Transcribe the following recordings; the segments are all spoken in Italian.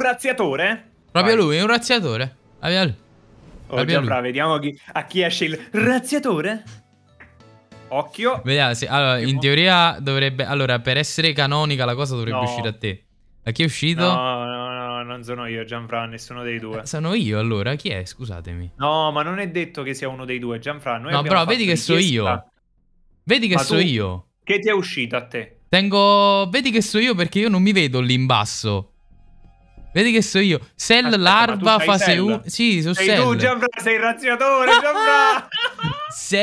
un razziatore? Proprio Vai. lui, un razziatore. Abbia lui. Oh, Abbia già, vediamo chi, a chi esce il razziatore. Occhio. Vediamo, sì. Allora, Occhio. in teoria dovrebbe... Allora, per essere canonica la cosa dovrebbe no. uscire a te. A chi è uscito? No, no, no, non sono io, Gianfra, nessuno dei due. Eh, sono io, allora? Chi è? Scusatemi. No, ma non è detto che sia uno dei due, Gianfra. Noi no, però vedi che so io. Vedi che ma so io. Che ti è uscito a te? Tengo... Vedi che so io perché io non mi vedo lì in basso. Vedi che so io. Cell Aspetta, larva, fase 1. Sì, sono sei Sell. tu, Gianfra, sei il razziatore, Gianfra! sì!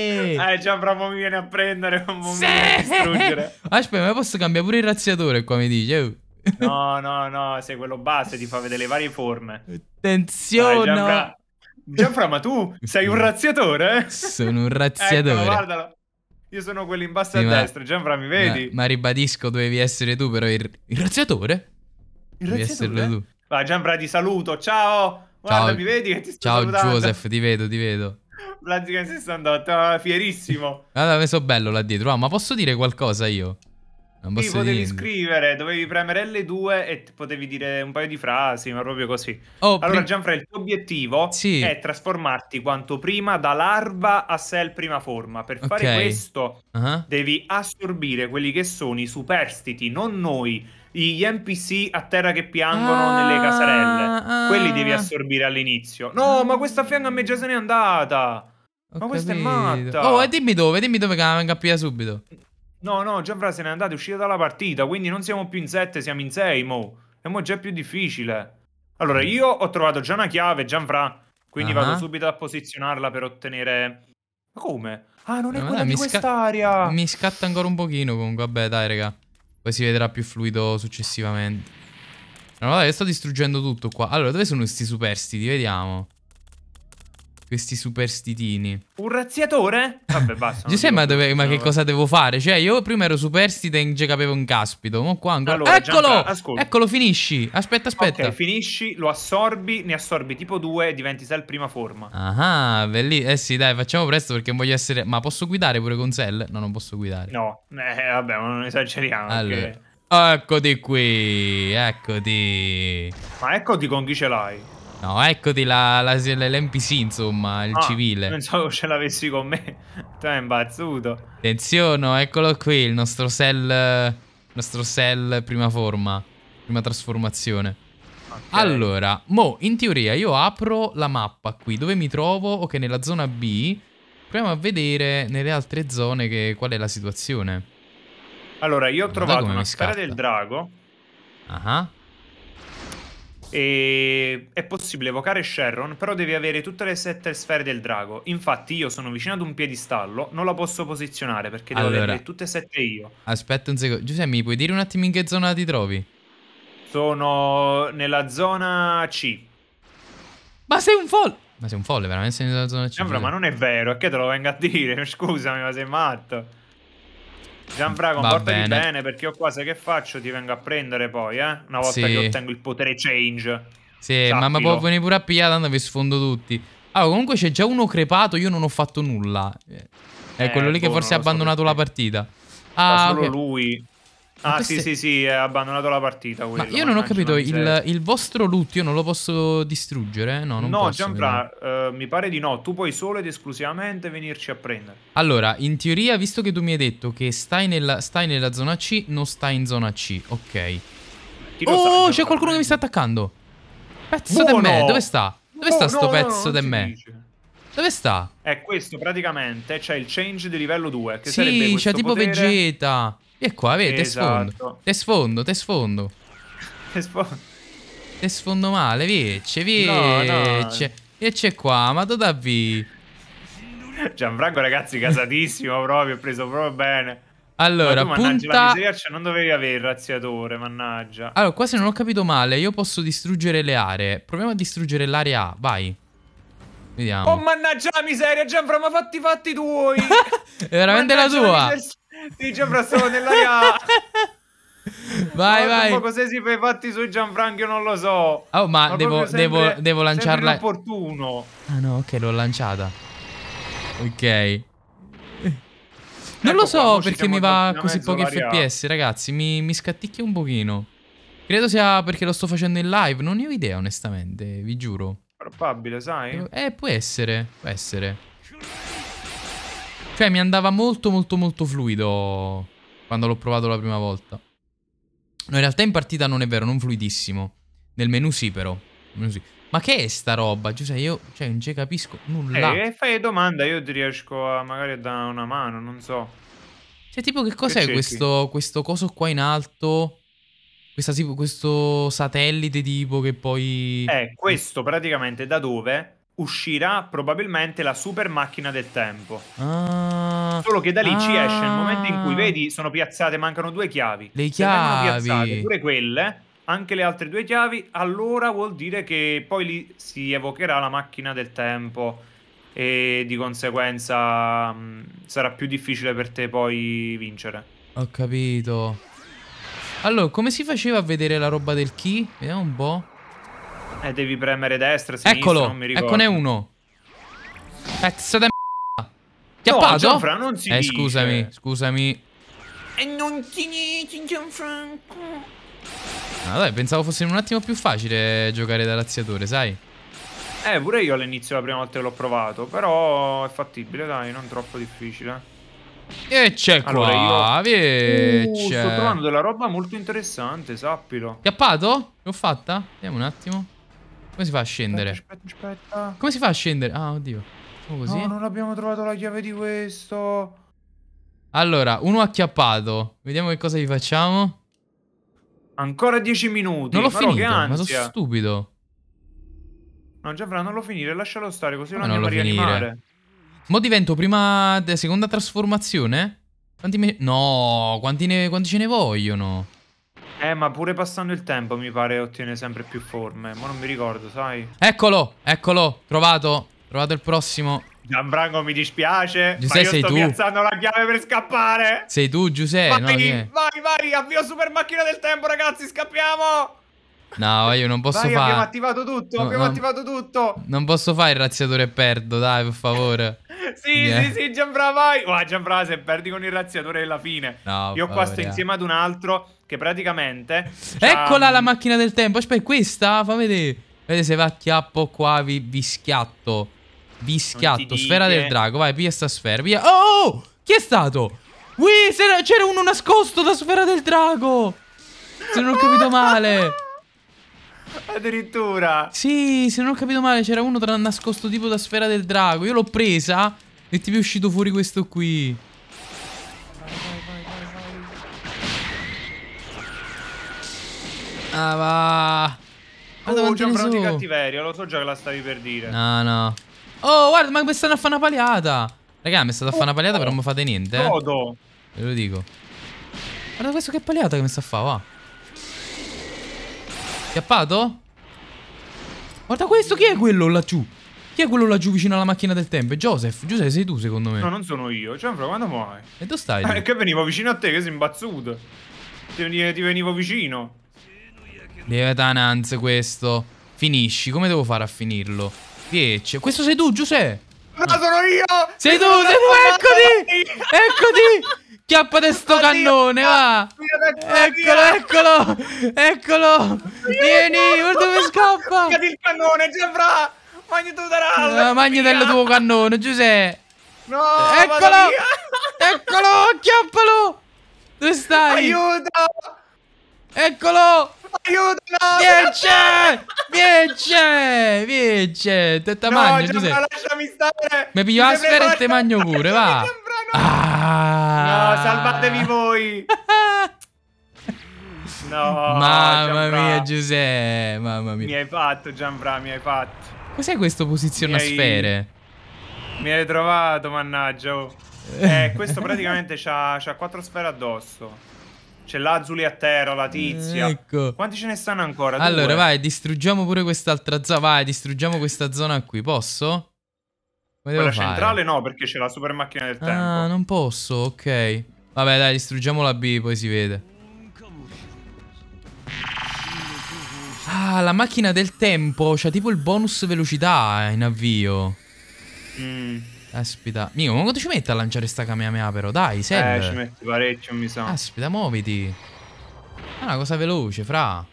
Eh, Gianfra, mi viene a prendere, mo Aspetta, ma posso cambiare pure il razziatore qua, mi dice. Oh. no, no, no, sei quello base, ti fa vedere le varie forme. Attenzione! Dai, Gianfra, Gianfra ma tu sei un razziatore? Sono un ecco, razziatore. Eccolo, guardalo. Io sono quello in basso sì, a ma, destra, Gianfra, mi vedi? Ma, ma, ribadisco, dovevi essere tu però il, il razziatore? Devi tu. Vai, Gianfra, ti saluto. Ciao. Guarda, mi vedi che ti sto Ciao, Joseph, ti vedo, ti vedo. Plastica 68, ah, fierissimo. Guarda, mi so bello là dietro. Ah, ma posso dire qualcosa io? Non posso sì, potevi niente. scrivere, dovevi premere L2 e potevi dire un paio di frasi, ma proprio così. Oh, allora, Gianfra, il tuo obiettivo sì. è trasformarti quanto prima da larva a cell prima forma. Per fare questo, uh ah. -huh. devi assorbire quelli che sono i superstiti, non noi, gli NPC a terra che piangono ah, nelle casarelle. Ah, Quelli devi assorbire all'inizio. No, ah. ma questa fiamma a me già se n'è andata. Ma capito. questa è matta. Oh, e dimmi dove, dimmi dove che la venga a subito. No, no, già fra se n'è andata, è uscita dalla partita, quindi non siamo più in 7, siamo in 6, mo. E mo è già più difficile. Allora, io ho trovato già una chiave, Gianfra, quindi uh -huh. vado ah. subito a posizionarla per ottenere... Ma come? Ah, non è no, eh, quella dai, di quest'area! Mi scatta ancora un pochino comunque, vabbè, dai, raga. Poi si vedrà più fluido successivamente. No, allora, vabbè, sto distruggendo tutto qua. Allora, dove sono questi superstiti? Vediamo questi superstitini. Un razziatore? Vabbè, basta. Giuseppe, ma, dove, ma che cosa devo fare? Cioè, io prima ero superstite e già un caspito. Ma qua ancora... Allora, eccolo! Gianca, eccolo, finisci. Aspetta, aspetta. Ok, finisci, lo assorbi, ne assorbi tipo due e diventi Cell prima forma. Ah, bellissimo. Eh sì, dai, facciamo presto perché voglio essere... Ma posso guidare pure con Cell? No, non posso guidare. No, eh, vabbè, ma non esageriamo. Allora... Perché... Eccoti qui, eccoti. Ma eccoti con chi ce l'hai? No, eccoti la, la, l'NPC, insomma, il ah, civile. Pensavo ce l'avessi con me. Tu hai cioè, imbazzuto. Attenzione, oh, eccolo qui, il nostro cell... Nostro cell prima forma. Prima trasformazione. Okay. Allora, mo, in teoria io apro la mappa qui. Dove mi trovo? Ok, nella zona B. Proviamo a vedere nelle altre zone che, qual è la situazione. Allora, io ho Guarda trovato una sfera del drago. Ah. Uh -huh. E è possibile evocare Sharon, però devi avere tutte le sette sfere del drago. Infatti, io sono vicino ad un piedistallo, non la posso posizionare perché devo allora, avere tutte e sette io. Aspetta un secondo, Giuseppe, mi puoi dire un attimo in che zona ti trovi? Sono nella zona C. Ma sei un folle! Ma sei un folle, veramente sei nella zona C. Sembra, ma non è vero, è che te lo venga a dire, scusami, ma sei matto. Gianfra, comportati bene. bene perché io qua se che faccio ti vengo a prendere poi, eh? Una volta sì. che ottengo il potere change. Sì, ma mi può venire pure a pigliare, tanto vi sfondo tutti. Ah, comunque c'è già uno crepato, io non ho fatto nulla. È eh, quello lì che boh, forse ha abbandonato perché. la partita. Ah, solo okay. lui. Ah, queste... sì, sì, sì, ha abbandonato la partita. Quello, ma io non ho capito. il, il, vostro loot io non lo posso distruggere? No, non no posso, Gianfra, uh, mi pare di no. Tu puoi solo ed esclusivamente venirci a prendere. Allora, in teoria, visto che tu mi hai detto che stai nella, stai nella zona C, non stai in zona C. Ok. Oh, c'è qualcuno che mi sta attaccando. Pezzo di me, dove sta? Dove oh, sta sto no, pezzo no, di me? Dice. Dove sta? È questo praticamente, c'è cioè il change di livello 2. Che sì, c'è tipo potere... Vegeta. E qua, vedi, te esatto. sfondo. Te sfondo, te sfondo. te sfondo. Te sfondo male, viece, viece. No, no. c'è qua, ma tu da B. Gianfranco, ragazzi, casatissimo proprio, ho preso proprio bene. Allora, ma tu, mannaggia, punta... la miseria, cioè, non dovevi avere il razziatore, mannaggia. Allora, qua se non ho capito male, io posso distruggere le aree. Proviamo a distruggere l'area A, vai. Vediamo. Oh, mannaggia la miseria, Gianfranco, ma fatti i fatti tuoi. È veramente mannaggia la tua. La ti sembra solo nell'aria. Vai, no, vai. Cos'è si fa i fatti su Gianfranco? Io non lo so. Oh, ma, ma devo, sempre, devo, lanciarla. opportuno. Ah, no, ok, l'ho lanciata. Ok. Ecco non ecco lo so qua, perché mi va così pochi fps, ragazzi. Mi, mi, scatticchia un pochino. Credo sia perché lo sto facendo in live. Non ne ho idea, onestamente, vi giuro. Probabile, sai? Eh, può essere. Può essere. Cioè mi andava molto molto molto fluido quando l'ho provato la prima volta. No, in realtà in partita non è vero, non fluidissimo. Nel menu sì però. Menu sì. Ma che è sta roba? Giuseppe, io cioè, non ci capisco nulla. Eh, fai domanda, io ti riesco a magari a dare una mano, non so. Cioè, tipo, che cos'è questo, questo, coso qua in alto? Questa, tipo, questo satellite tipo che poi... Eh, questo praticamente da dove uscirà probabilmente la super macchina del tempo. Ah, Solo che da lì ah, ci esce il momento in cui, vedi, sono piazzate, mancano due chiavi. Le chiavi. Se piazzate pure quelle, anche le altre due chiavi, allora vuol dire che poi lì si evocherà la macchina del tempo e di conseguenza mh, mm, sarà più difficile per te poi vincere. Ho capito. Allora, come si faceva a vedere la roba del chi? Vediamo un po'. Eh, devi premere destra, sinistra, Eccolo, eccone uno. Pezzo eh, de m***a. Chiappato? no, Gianfra, non si Eh, dice. scusami, scusami. E non si dice, Gianfranco. Ah, dai, pensavo fosse un attimo più facile giocare da razziatore, sai? Eh, pure io all'inizio la prima volta che l'ho provato, però è fattibile, dai, non troppo difficile. E c'è qua, allora io... Uh, sto trovando della roba molto interessante, sappilo. Chiappato? L'ho fatta? Vediamo un attimo. Come si fa a scendere? Aspetta, aspetta, aspetta. Come si fa a scendere? Ah, oddio. Facciamo così. No, non abbiamo trovato la chiave di questo. Allora, uno acchiappato. Vediamo che cosa gli facciamo. Ancora 10 minuti. Non l'ho finito, ma sono stupido. No, Gianfra, non lo finire, lascialo stare, così non lo andiamo a rianimare. Mo divento prima... seconda trasformazione? Quanti me... No, quanti, ne... quanti ce ne vogliono? Eh, ma pure passando il tempo mi pare ottiene sempre più forme. Ma non mi ricordo, sai. Eccolo, eccolo, trovato. Trovato il prossimo. Gianfranco mi dispiace. Giuseppe, ma io sto tu. piazzando la chiave per scappare. Sei tu, Giuseppe. Vai, no, vai, vai, avvio super macchina del tempo, ragazzi, scappiamo. No, io non posso fare. Abbiamo attivato tutto, no, abbiamo no, attivato tutto. Non posso fare il razziatore e perdo, dai, per favore. sì, yeah. sì, eh. sì, Gianfra vai. Guarda, oh, Gianfra, se perdi con il razziatore è la fine. No, io qua sto insieme ad un altro che praticamente... Eccola la macchina del tempo, aspetta, è questa, fa vedere. Vedete se va a chiappo qua, vi, vi schiatto. Vi schiatto, sfera del drago, vai, via sta sfera, via. Oh, oh, chi è stato? Ui, c'era uno nascosto da sfera del drago. Se non ho capito male. Addirittura. Sì, se non ho capito male, c'era uno tra nascosto tipo da sfera del drago. Io l'ho presa e ti è uscito fuori questo qui. Ah, va. Guarda oh, già pronti so. cattiveria, lo so già che la stavi per dire. No, no. Oh, guarda, ma mi stanno a fare una paliata. Raga, mi è stata a fare una paliata, oh, però non mi fate niente. Eh. Godo. Ve lo dico. Guarda questo che paliata che mi sta a fare, va. Chiappato? Guarda questo, chi è quello laggiù? Chi è quello laggiù vicino alla macchina del tempo? È Joseph. Joseph, sei tu secondo me. No, non sono io. Gianfra, quando mai? E dove stai? Eh, che venivo vicino a te, che sei imbazzuto. Ti, ti venivo vicino. Deve tananze questo. Finisci, come devo fare a finirlo? Che c'è? Questo sei tu, Giuseppe. No, sono io! Sei tu, sei tu, eccoti! Eccoti! Chiappate sto Oddio, cannone, va! Eccolo, eccolo! Eccolo! Vieni, guarda dove scappa! Cadi il cannone, Gianfra! Magnatello dall'alto! Uh, Magnatello tuo cannone, Giuseppe! No, Eccolo! Eccolo, acchiappalo! Dove stai? Aiuto! Eccolo! Aiuto! No! Vince! Vince! Vince! Te te magno, no, Giuseppe. lasciami stare! Mi piglio la sfera e te magno pure, va! Ah. No, salvatevi voi! no! Mamma Gianfra. mia, Giuseppe! Mamma mia! Mi hai fatto, Gianfra, mi hai fatto! Cos'è questo posiziona mi hai... sfere? Mi hai trovato, mannaggia! Oh. Eh, questo praticamente ha quattro sfere addosso. C'è l'Azuli a terra, la tizia. ecco. Quanti ce ne stanno ancora? Allora, vai, distruggiamo pure quest'altra zona. Vai, distruggiamo questa zona qui. Posso? Come Quella fare? centrale no, perché c'è la super macchina del ah, tempo. Ah, non posso, ok. Vabbè, dai, distruggiamo la B, poi si vede. Ah, la macchina del tempo. C'ha tipo il bonus velocità eh, in avvio. Mmm. Aspita. mio, ma quanto ci metti a lanciare sta Kamehameha però? Dai, serve. Eh, ci metti parecchio, mi sa. Aspita, muoviti. È una cosa veloce, fra.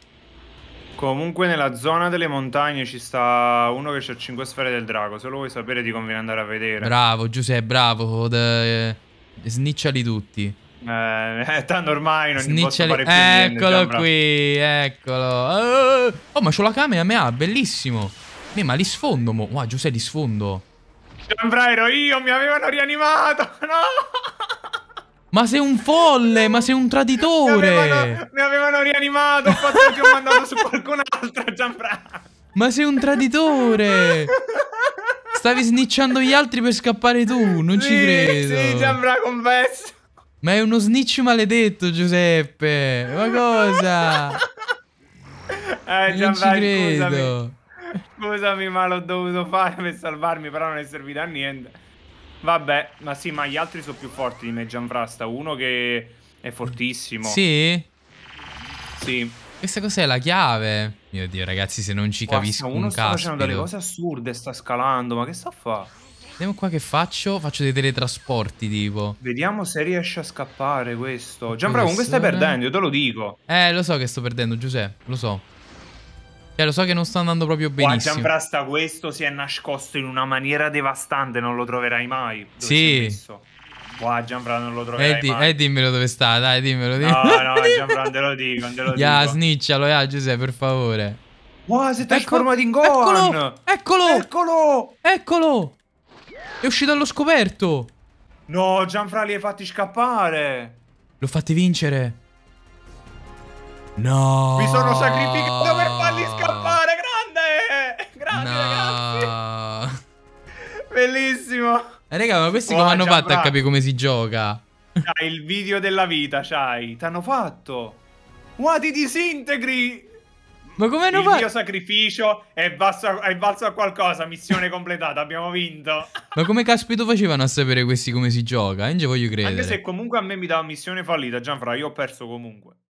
Comunque nella zona delle montagne ci sta uno che ha 5 sfere del drago. Se lo vuoi sapere ti conviene andare a vedere. Bravo, Giuseppe, bravo. De... Eh, snicciali tutti. Eh, eh, tanto ormai non Snicciali... posso fare più Eccolo niente, qui, eccolo. Oh, oh, oh, oh, ma c'ho la camera, me ha, bellissimo. Me, ma li sfondo, mo. Wow, Giuseppe, li sfondo. Sembra ero io, mi avevano rianimato. No! Ma sei un folle, ma sei un traditore. Mi avevano, mi avevano rianimato, ho fatto ho mandato su qualcun altro, Gianfra. Ma sei un traditore. Stavi snicciando gli altri per scappare tu, non sì, ci credo. Sì, Gianfra, confesso. Ma è uno snitch maledetto, Giuseppe. Ma cosa? Eh, non Gianfra, ci credo. Scusami. Scusami, ma l'ho dovuto fare per salvarmi, però non è servito a niente. Vabbè, ma sì, ma gli altri sono più forti di me, Gianfrasta. Uno che è fortissimo. Sì? Sì. Questa cos'è la chiave? Mio Dio, ragazzi, se non ci Guarda, capisco uno sta caspito. facendo delle cose assurde, sta scalando, ma che sta a fare? Vediamo qua che faccio. Faccio dei teletrasporti, tipo. Vediamo se riesce a scappare questo. Gianfranco, comunque stai perdendo, io te lo dico. Eh, lo so che sto perdendo, Giuseppe, lo so. Cioè, lo so che non sta andando proprio benissimo. Qua Giambrasta questo si è nascosto in una maniera devastante, non lo troverai mai. Dove sì. Qua Giambrand non lo troverai eh, di, mai. Eh dimmelo dove sta, dai, dimmelo. dimmelo. No, no, Giambrand te lo dico, te lo yeah, dico. ya, yeah, Giuseppe, per favore. Wow, si è trasformato in Gohan! Eccolo! Eccolo! Eccolo! Eccolo! È uscito allo scoperto! No, Gianfra li hai fatti scappare! L'ho fatti vincere! No. Mi sono sacrificato per farli scappare. Grande. Grande, no. ragazzi. Bellissimo. Eh, raga, ma questi oh, come hanno fatto bravo. a capire come si gioca? C'hai il video della vita, c'hai. T'hanno fatto. Wow, ti disintegri. Ma come hanno fatto? Il mio sacrificio è valso, è valso a qualcosa. Missione completata, abbiamo vinto. Ma come caspito facevano a sapere questi come si gioca? Inge voglio credere. Anche se comunque a me mi dava missione fallita, Gianfra, io ho perso comunque.